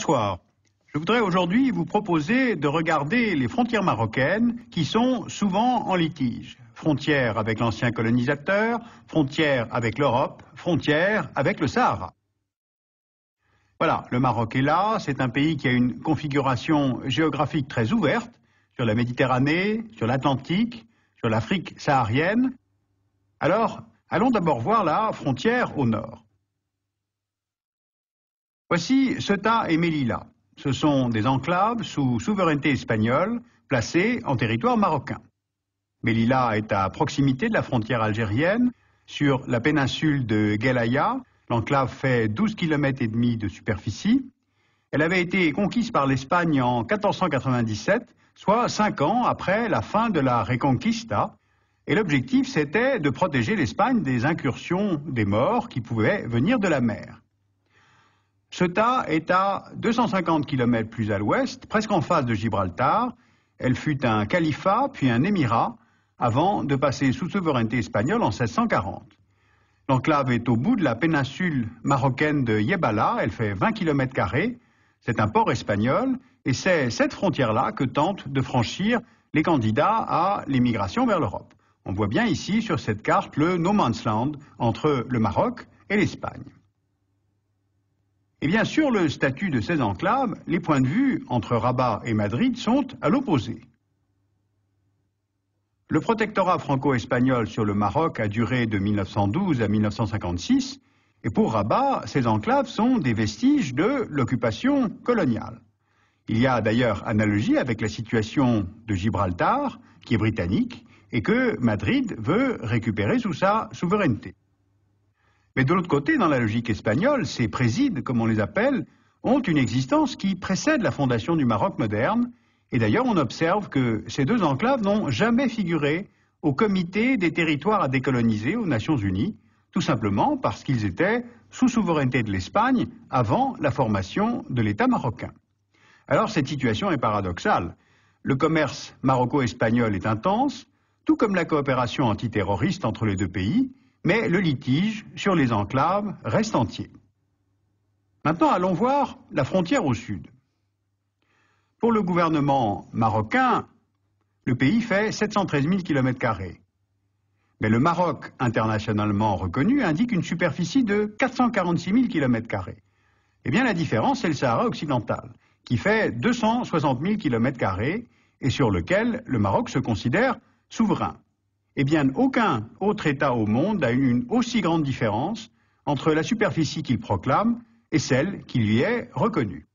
Bonsoir. Je voudrais aujourd'hui vous proposer de regarder les frontières marocaines qui sont souvent en litige. Frontières avec l'ancien colonisateur, frontières avec l'Europe, frontières avec le Sahara. Voilà, le Maroc est là, c'est un pays qui a une configuration géographique très ouverte sur la Méditerranée, sur l'Atlantique, sur l'Afrique saharienne. Alors, allons d'abord voir la frontière au nord. Voici Ceuta et Melilla. Ce sont des enclaves sous souveraineté espagnole placées en territoire marocain. Melilla est à proximité de la frontière algérienne, sur la péninsule de Guelaya. L'enclave fait 12 km et demi de superficie. Elle avait été conquise par l'Espagne en 1497, soit cinq ans après la fin de la Reconquista, et l'objectif c'était de protéger l'Espagne des incursions des morts qui pouvaient venir de la mer. Ce tas est à 250 km plus à l'ouest, presque en face de Gibraltar. Elle fut un califat puis un émirat avant de passer sous souveraineté espagnole en 1640. L'enclave est au bout de la péninsule marocaine de Yebala, elle fait 20 km, c'est un port espagnol, et c'est cette frontière-là que tentent de franchir les candidats à l'émigration vers l'Europe. On voit bien ici sur cette carte le no man's land entre le Maroc et l'Espagne. Eh bien, sur le statut de ces enclaves, les points de vue entre Rabat et Madrid sont à l'opposé. Le protectorat franco-espagnol sur le Maroc a duré de 1912 à 1956, et pour Rabat, ces enclaves sont des vestiges de l'occupation coloniale. Il y a d'ailleurs analogie avec la situation de Gibraltar, qui est britannique, et que Madrid veut récupérer sous sa souveraineté. Mais de l'autre côté, dans la logique espagnole, ces présides, comme on les appelle, ont une existence qui précède la fondation du Maroc moderne. Et d'ailleurs, on observe que ces deux enclaves n'ont jamais figuré au comité des territoires à décoloniser aux Nations Unies, tout simplement parce qu'ils étaient sous souveraineté de l'Espagne avant la formation de l'État marocain. Alors cette situation est paradoxale. Le commerce maroco-espagnol est intense, tout comme la coopération antiterroriste entre les deux pays, mais le litige sur les enclaves reste entier. Maintenant, allons voir la frontière au sud. Pour le gouvernement marocain, le pays fait 713 000 km. Mais le Maroc, internationalement reconnu, indique une superficie de 446 000 km. Eh bien, la différence, c'est le Sahara occidental, qui fait 260 000 km et sur lequel le Maroc se considère souverain. Eh bien, aucun autre État au monde n'a eu une aussi grande différence entre la superficie qu'il proclame et celle qui lui est reconnue.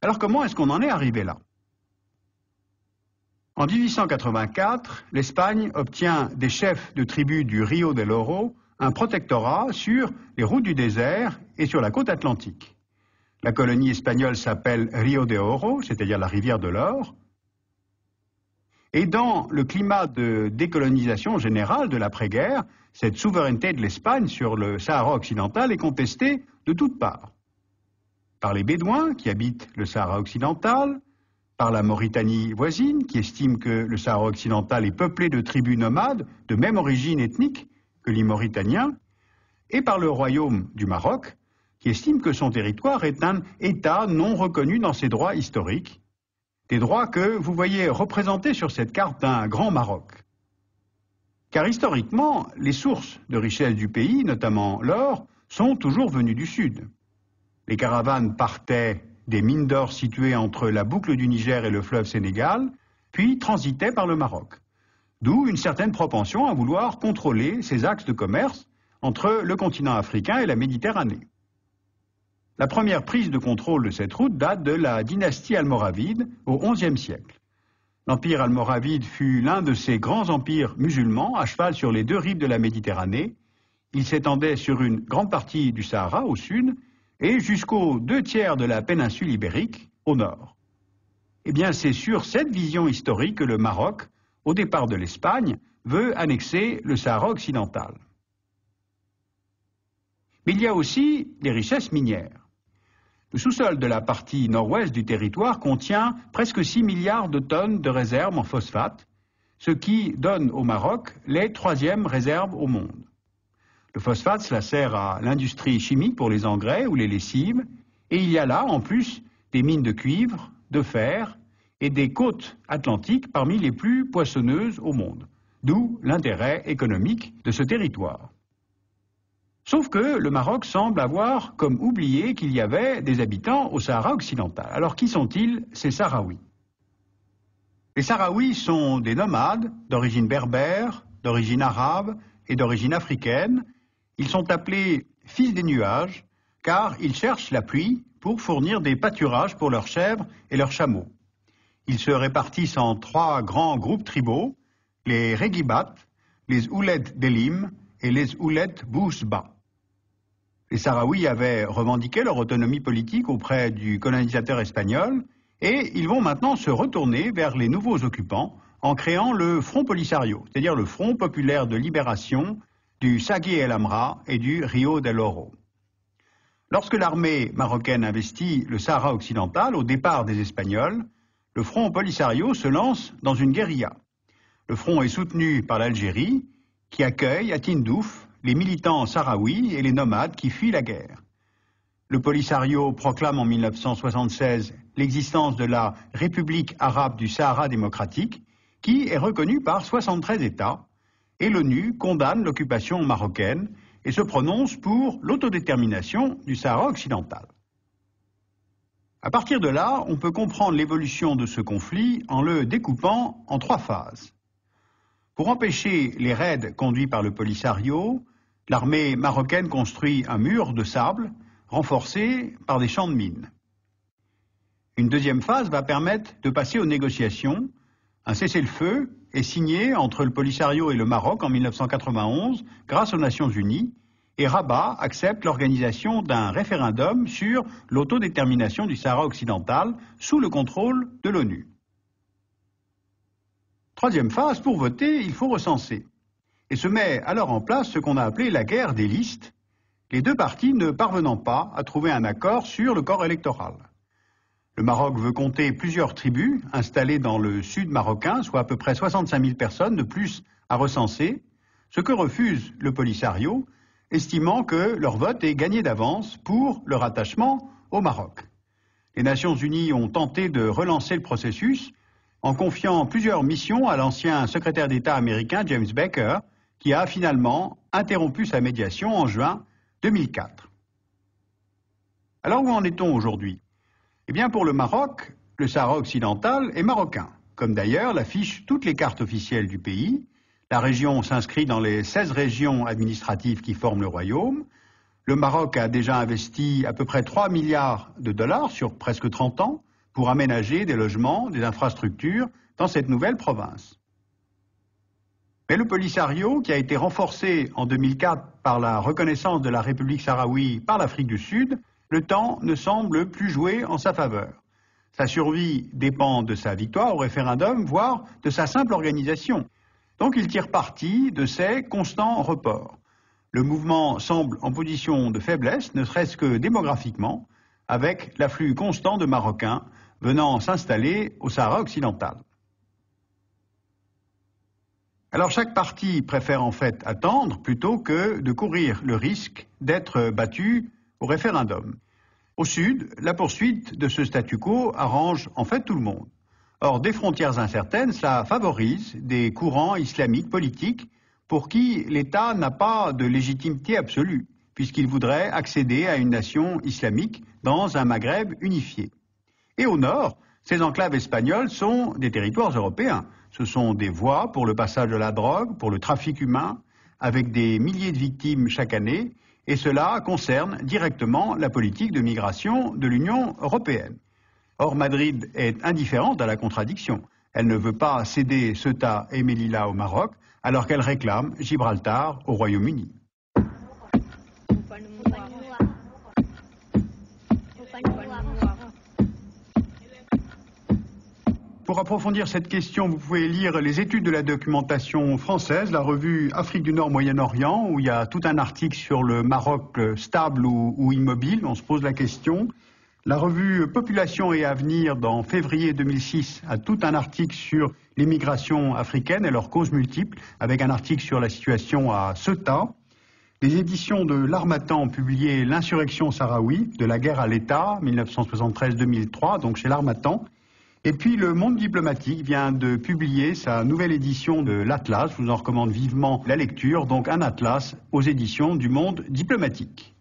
Alors comment est-ce qu'on en est arrivé là En 1884, l'Espagne obtient des chefs de tribus du Rio del Oro un protectorat sur les routes du désert et sur la côte atlantique. La colonie espagnole s'appelle Rio de Oro, c'est-à-dire la rivière de l'or, et dans le climat de décolonisation générale de l'après-guerre, cette souveraineté de l'Espagne sur le Sahara occidental est contestée de toutes parts. Par les Bédouins qui habitent le Sahara occidental, par la Mauritanie voisine qui estime que le Sahara occidental est peuplé de tribus nomades de même origine ethnique que les Mauritaniens, et par le royaume du Maroc qui estime que son territoire est un État non reconnu dans ses droits historiques des droits que vous voyez représentés sur cette carte d'un grand Maroc. Car historiquement, les sources de richesse du pays, notamment l'or, sont toujours venues du sud. Les caravanes partaient des mines d'or situées entre la boucle du Niger et le fleuve Sénégal, puis transitaient par le Maroc. D'où une certaine propension à vouloir contrôler ces axes de commerce entre le continent africain et la Méditerranée. La première prise de contrôle de cette route date de la dynastie almoravide au XIe siècle. L'empire almoravide fut l'un de ces grands empires musulmans à cheval sur les deux rives de la Méditerranée. Il s'étendait sur une grande partie du Sahara au sud et jusqu'aux deux tiers de la péninsule ibérique au nord. Eh bien, c'est sur cette vision historique que le Maroc, au départ de l'Espagne, veut annexer le Sahara occidental. Mais il y a aussi les richesses minières. Le sous-sol de la partie nord-ouest du territoire contient presque 6 milliards de tonnes de réserves en phosphate, ce qui donne au Maroc les troisièmes réserves au monde. Le phosphate, cela sert à l'industrie chimique pour les engrais ou les lessives, et il y a là, en plus, des mines de cuivre, de fer et des côtes atlantiques parmi les plus poissonneuses au monde, d'où l'intérêt économique de ce territoire. Sauf que le Maroc semble avoir comme oublié qu'il y avait des habitants au Sahara occidental. Alors qui sont-ils Ces Sahraouis. Les Sahraouis sont des nomades d'origine berbère, d'origine arabe et d'origine africaine. Ils sont appelés fils des nuages car ils cherchent la pluie pour fournir des pâturages pour leurs chèvres et leurs chameaux. Ils se répartissent en trois grands groupes tribaux, les Regibat, les Ouled d'Elim et les Ouled Bousba. Les Sahraouis avaient revendiqué leur autonomie politique auprès du colonisateur espagnol et ils vont maintenant se retourner vers les nouveaux occupants en créant le Front Polisario, c'est-à-dire le Front populaire de libération du Sagui El Amra et du Rio del Oro. Lorsque l'armée marocaine investit le Sahara occidental au départ des Espagnols, le Front Polisario se lance dans une guérilla. Le front est soutenu par l'Algérie, qui accueille à Tindouf les militants sahraouis et les nomades qui fuient la guerre. Le Polisario proclame en 1976 l'existence de la République arabe du Sahara démocratique, qui est reconnue par 73 États, et l'ONU condamne l'occupation marocaine et se prononce pour l'autodétermination du Sahara occidental. À partir de là, on peut comprendre l'évolution de ce conflit en le découpant en trois phases. Pour empêcher les raids conduits par le Polisario, L'armée marocaine construit un mur de sable renforcé par des champs de mines. Une deuxième phase va permettre de passer aux négociations. Un cessez-le-feu est signé entre le Polisario et le Maroc en 1991 grâce aux Nations Unies et Rabat accepte l'organisation d'un référendum sur l'autodétermination du Sahara occidental sous le contrôle de l'ONU. Troisième phase, pour voter, il faut recenser et se met alors en place ce qu'on a appelé la guerre des listes, les deux parties ne parvenant pas à trouver un accord sur le corps électoral. Le Maroc veut compter plusieurs tribus installées dans le sud marocain, soit à peu près 65 000 personnes de plus à recenser, ce que refuse le Polisario, estimant que leur vote est gagné d'avance pour leur attachement au Maroc. Les Nations Unies ont tenté de relancer le processus en confiant plusieurs missions à l'ancien secrétaire d'État américain James Baker, qui a finalement interrompu sa médiation en juin 2004. Alors où en est-on aujourd'hui Eh bien pour le Maroc, le Sahara occidental est marocain, comme d'ailleurs l'affichent toutes les cartes officielles du pays. La région s'inscrit dans les 16 régions administratives qui forment le royaume. Le Maroc a déjà investi à peu près 3 milliards de dollars sur presque 30 ans pour aménager des logements, des infrastructures dans cette nouvelle province. Mais le Polisario, qui a été renforcé en 2004 par la reconnaissance de la République sahraoui par l'Afrique du Sud, le temps ne semble plus jouer en sa faveur. Sa survie dépend de sa victoire au référendum, voire de sa simple organisation. Donc il tire parti de ses constants reports. Le mouvement semble en position de faiblesse, ne serait-ce que démographiquement, avec l'afflux constant de Marocains venant s'installer au Sahara occidental. Alors chaque parti préfère en fait attendre plutôt que de courir le risque d'être battu au référendum. Au Sud, la poursuite de ce statu quo arrange en fait tout le monde. Or, des frontières incertaines, cela favorise des courants islamiques politiques pour qui l'État n'a pas de légitimité absolue, puisqu'il voudrait accéder à une nation islamique dans un Maghreb unifié. Et au nord, ces enclaves espagnoles sont des territoires européens, ce sont des voies pour le passage de la drogue, pour le trafic humain, avec des milliers de victimes chaque année, et cela concerne directement la politique de migration de l'Union européenne. Or, Madrid est indifférente à la contradiction. Elle ne veut pas céder Ceuta et Melilla au Maroc, alors qu'elle réclame Gibraltar au Royaume-Uni. Pour approfondir cette question, vous pouvez lire les études de la documentation française, la revue Afrique du Nord, Moyen-Orient, où il y a tout un article sur le Maroc euh, stable ou, immobile, on se pose la question. La revue Population et Avenir, dans février 2006, a tout un article sur l'immigration africaine et leurs causes multiples, avec un article sur la situation à Ceuta. Les éditions de L'Armatan ont publié L'insurrection sahraoui, de la guerre à l'État, 1973-2003, donc chez L'Armatan. Et puis le monde diplomatique vient de publier sa nouvelle édition de l'Atlas. Je vous en recommande vivement la lecture, donc un atlas aux éditions du monde diplomatique.